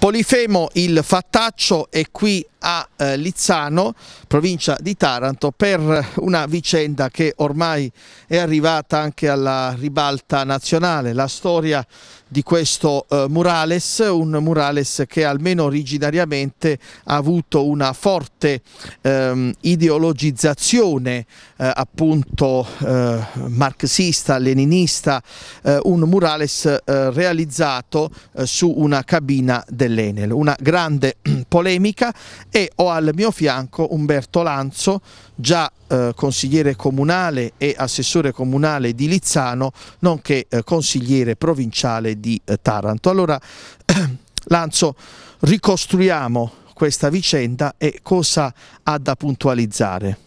Polifemo il fattaccio è qui a eh, Lizzano, provincia di Taranto, per una vicenda che ormai è arrivata anche alla ribalta nazionale. La storia di questo eh, murales, un murales che almeno originariamente ha avuto una forte ehm, ideologizzazione eh, appunto eh, marxista, leninista, eh, un murales eh, realizzato eh, su una cabina dell'Enel. Una grande polemica e ho al mio fianco Umberto Lanzo, già eh, consigliere comunale e assessore comunale di Lizzano, nonché eh, consigliere provinciale di eh, Taranto. Allora, Lanzo, ricostruiamo questa vicenda e cosa ha da puntualizzare?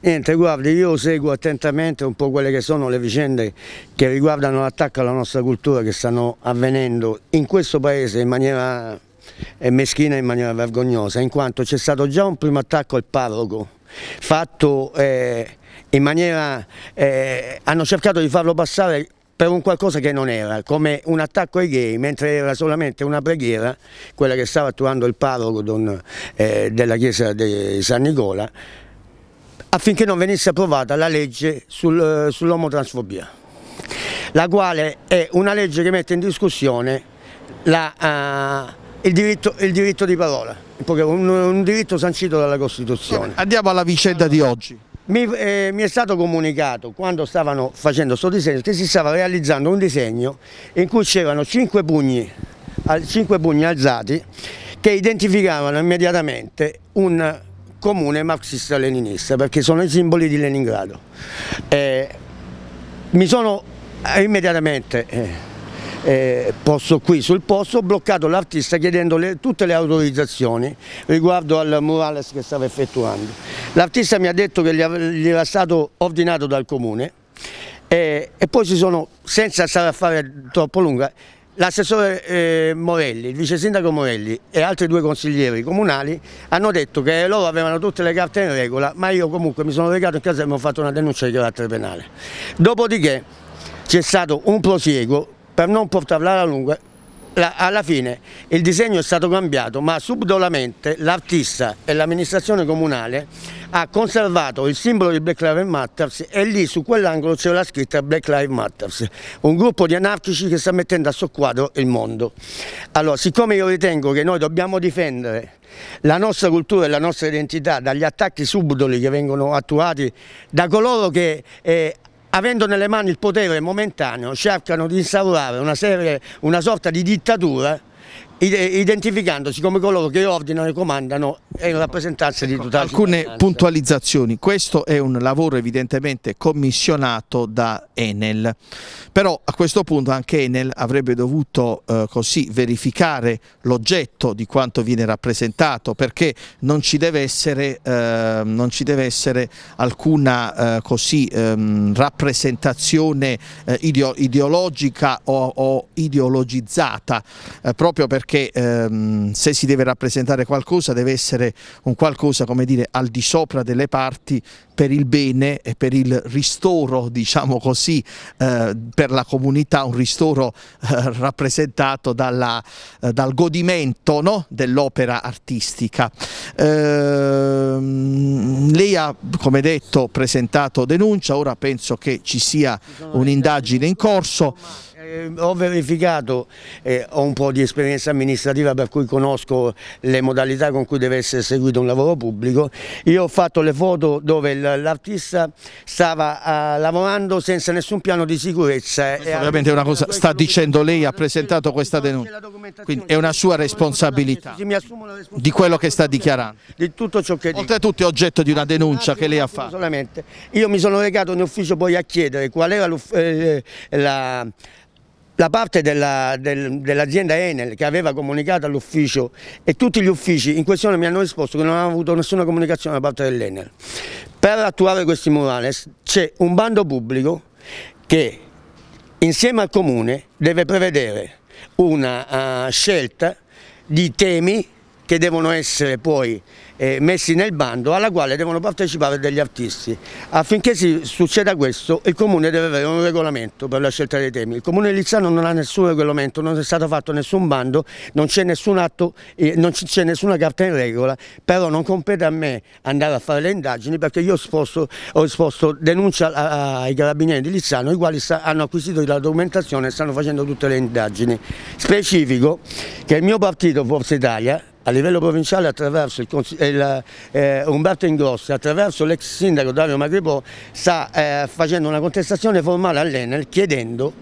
Niente, guardi, io seguo attentamente un po' quelle che sono le vicende che riguardano l'attacco alla nostra cultura che stanno avvenendo in questo paese in maniera è meschina in maniera vergognosa, in quanto c'è stato già un primo attacco al parroco, fatto eh, in maniera... Eh, hanno cercato di farlo passare per un qualcosa che non era, come un attacco ai gay, mentre era solamente una preghiera, quella che stava attuando il parroco don, eh, della chiesa di San Nicola, affinché non venisse approvata la legge sul, eh, sull'omotransfobia, la quale è una legge che mette in discussione la... Uh, il diritto, il diritto di parola, un, un, diritto sancito dalla Costituzione. Andiamo alla vicenda di oggi. Mi, eh, mi è stato comunicato quando stavano facendo questo disegno che si stava realizzando un disegno in cui c'erano cinque pugni, cinque pugni alzati che identificavano immediatamente un comune marxista-leninista perché sono i simboli di Leningrado. Eh, mi sono immediatamente... Eh, eh, posto qui sul posto, ho bloccato l'artista chiedendo le, tutte le autorizzazioni riguardo al murales che stava effettuando. L'artista mi ha detto che gli, era stato ordinato dal comune eh, e poi si sono, senza stare a fare troppo lunga, L'assessore eh, Morelli, il vice sindaco Morelli e altri due consiglieri comunali hanno detto che loro avevano tutte le carte in regola, ma io comunque mi sono recato in casa e mi ho fatto una denuncia di carattere penale. Dopodiché c'è stato un prosieguo per non portarla alla lunga. alla fine il disegno è stato cambiato ma subdolamente l'artista e l'amministrazione comunale ha conservato il simbolo di Black Lives Matter e lì su quell'angolo c'è la scritta Black Lives Matter, un gruppo di anarchici che sta mettendo a soqquadro il mondo. Allora, siccome io ritengo che noi dobbiamo difendere la nostra cultura e la nostra identità dagli attacchi subdoli che vengono attuati da coloro che eh, avendo nelle mani il potere momentaneo, cercano di instaurare una, serie, una sorta di dittatura identificandosi come coloro che ordinano e comandano e in rappresentanza di tutta la Alcune puntualizzazioni, questo è un lavoro evidentemente commissionato da Enel, però a questo punto anche Enel avrebbe dovuto eh, così verificare l'oggetto di quanto viene rappresentato perché non ci deve essere, eh, ci deve essere alcuna eh, così, ehm, rappresentazione eh, ideo ideologica o, o ideologizzata eh, proprio perché perché ehm, se si deve rappresentare qualcosa deve essere un qualcosa come dire al di sopra delle parti per il bene e per il ristoro diciamo così eh, per la comunità un ristoro eh, rappresentato dalla, eh, dal godimento no? dell'opera artistica. Ehm, lei ha come detto presentato denuncia, ora penso che ci sia un'indagine in corso eh, ho verificato, eh, ho un po' di esperienza amministrativa per cui conosco le modalità con cui deve essere seguito un lavoro pubblico, io ho fatto le foto dove l'artista stava eh, lavorando senza nessun piano di sicurezza. Eh, ovviamente è una cosa, sta dicendo lei, ha presentato questa denuncia, quindi è una sua responsabilità di quello che sta dichiarando. Di tutto ciò che Oltretutto è oggetto di una denuncia che lei ha fatto. Solamente. Io mi sono recato in ufficio poi a chiedere qual era eh, la la parte dell'azienda del, dell Enel che aveva comunicato all'ufficio e tutti gli uffici in questione mi hanno risposto che non hanno avuto nessuna comunicazione da parte dell'Enel. Per attuare questi murales c'è un bando pubblico che insieme al comune deve prevedere una uh, scelta di temi che devono essere poi eh, messi nel bando alla quale devono partecipare degli artisti. Affinché si, succeda questo il Comune deve avere un regolamento per la scelta dei temi. Il Comune di Lizzano non ha nessun regolamento, non è stato fatto nessun bando, non c'è nessun atto, eh, non c'è nessuna carta in regola, però non compete a me andare a fare le indagini perché io sposto, ho esposto denuncia ai carabinieri di Lizzano i quali sta, hanno acquisito la documentazione e stanno facendo tutte le indagini. Specifico che il mio partito Forza Italia a livello provinciale attraverso il, eh, eh, Umberto Ingrossi, attraverso l'ex sindaco Dario Magripò, sta eh, facendo una contestazione formale all'Enel chiedendo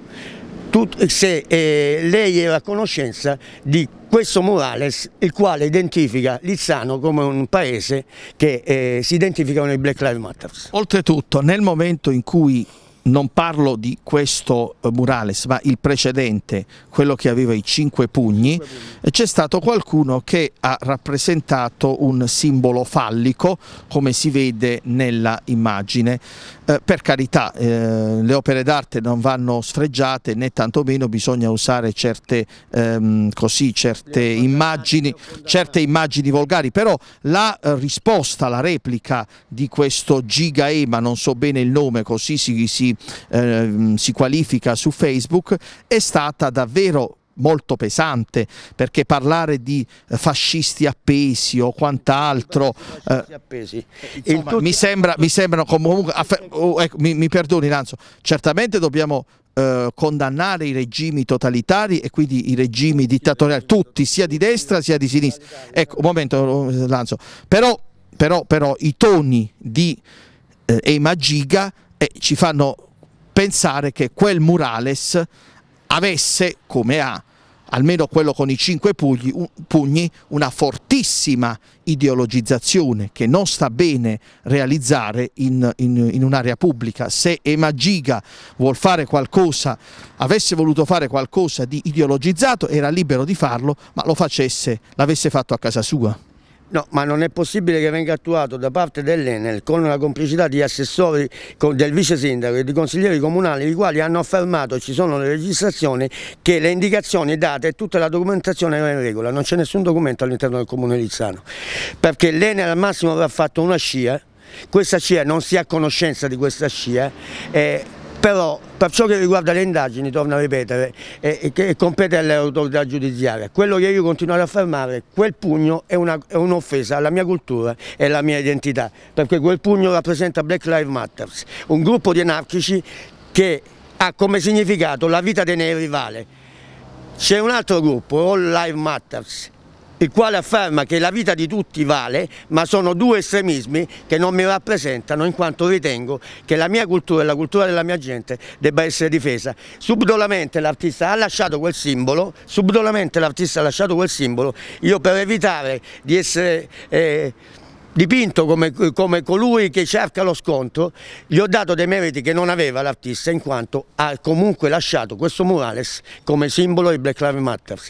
tut, se eh, lei era a conoscenza di questo Morales, il quale identifica Lizzano come un paese che eh, si identifica con i Black Lives Matter. Oltretutto, nel momento in cui non parlo di questo eh, murales, ma il precedente, quello che aveva i cinque pugni, c'è stato qualcuno che ha rappresentato un simbolo fallico, come si vede nella immagine. Eh, per carità, eh, le opere d'arte non vanno sfregiate né tantomeno bisogna usare certe, ehm, così, certe, immagini, certe immagini, volgari, però la eh, risposta, la replica di questo Gigaema, non so bene il nome, così si, si, ehm, si qualifica su Facebook, è stata davvero molto pesante perché parlare di eh, fascisti appesi o quant'altro eh, mi, sembra, mi sembrano comunque oh, ecco, mi, mi perdoni Lanzo certamente dobbiamo eh, condannare i regimi totalitari e quindi i regimi dittatoriali tutti sia di destra sia di sinistra ecco un momento Lanzo però, però, però i toni di eh, Ema Giga eh, ci fanno pensare che quel murales avesse, come ha, almeno quello con i cinque pugni, pugni, una fortissima ideologizzazione che non sta bene realizzare in, in, in un'area pubblica. Se Emagiga vuol fare qualcosa, avesse voluto fare qualcosa di ideologizzato, era libero di farlo, ma lo facesse, l'avesse fatto a casa sua. No, ma non è possibile che venga attuato da parte dell'Enel con la complicità di assessori, del vice sindaco e di consiglieri comunali, i quali hanno affermato, ci sono le registrazioni, che le indicazioni date e tutta la documentazione era in regola, non c'è nessun documento all'interno del comune di Zano, perché l'Enel al massimo aveva fatto una scia, questa scia non si ha conoscenza di questa scia, eh, però per ciò che riguarda le indagini, torno a ripetere, è, è compete all'autorità giudiziaria. Quello che io continuo ad affermare, quel pugno è un'offesa un alla mia cultura e alla mia identità, perché quel pugno rappresenta Black Lives Matter, un gruppo di anarchici che ha come significato la vita dei neri rivali. C'è un altro gruppo, All Lives Matters, il quale afferma che la vita di tutti vale, ma sono due estremismi che non mi rappresentano in quanto ritengo che la mia cultura e la cultura della mia gente debba essere difesa. Subdolamente l'artista ha lasciato quel simbolo, subdolamente l'artista ha lasciato quel simbolo, io per evitare di essere... Eh, dipinto come, come, colui che cerca lo scontro, gli ho dato dei meriti che non aveva l'artista in quanto ha comunque lasciato questo murales come simbolo di Black Lives Matter.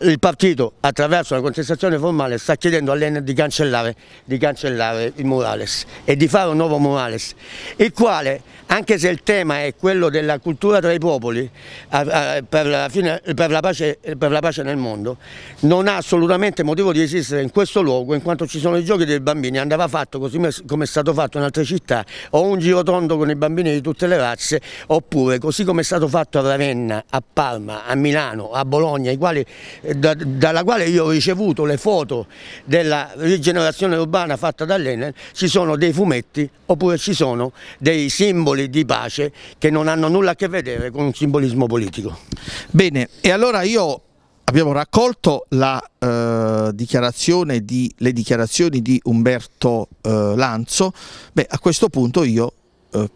Il partito attraverso una contestazione formale sta chiedendo all'Ener di cancellare, di cancellare il murales e di fare un nuovo murales, il quale anche se il tema è quello della cultura tra i popoli per la, fine, per la, pace, per la pace nel mondo, non ha assolutamente motivo di esistere in questo luogo in quanto ci sono i giochi dei bambini Sardegna andava fatto così come è stato fatto in altre città, o un girotondo con i bambini di tutte le razze, oppure così come è stato fatto a Ravenna, a Palma, a Milano, a Bologna, quali, eh, da, dalla quale io ho ricevuto le foto della rigenerazione urbana fatta dall'Enel, ci sono dei fumetti oppure ci sono dei simboli di pace che non hanno nulla a che vedere con un simbolismo politico. Bene, e allora io abbiamo raccolto la, eh, di, le dichiarazioni di Umberto eh, Lanzo, beh, a questo punto io eh,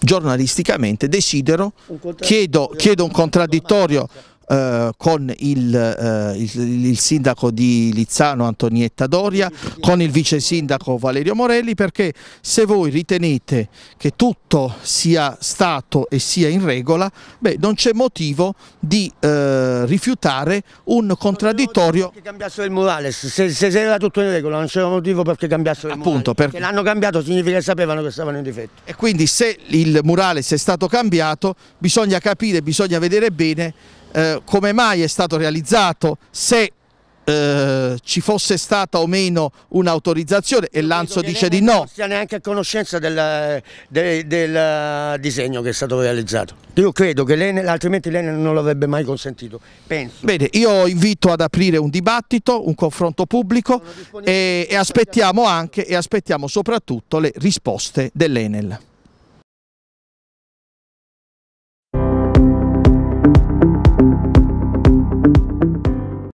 giornalisticamente desidero, chiedo, chiedo un contraddittorio eh, con il, eh, il, il, sindaco di Lizzano Antonietta Doria, con il vice sindaco Valerio Morelli perché se voi ritenete che tutto sia stato e sia in regola, beh, non c'è motivo di eh, rifiutare un contraddittorio. Che cambiassero il murale, se, se, era tutto in regola non c'era motivo perché cambiassero il Appunto, murales. Perché l'hanno cambiato significa che sapevano che stavano in difetto. E quindi se il murale è stato cambiato bisogna capire, bisogna vedere bene eh, come mai è stato realizzato, se eh, ci fosse stata o meno un'autorizzazione e Lanzo dice di no. Non si sia neanche a conoscenza del, del, del, eh, disegno che è stato realizzato. Io credo che l'Enel, altrimenti l'Enel non l'avrebbe mai consentito, penso. Bene, io invito ad aprire un dibattito, un confronto pubblico e, e aspettiamo anche e aspettiamo soprattutto le risposte dell'Enel.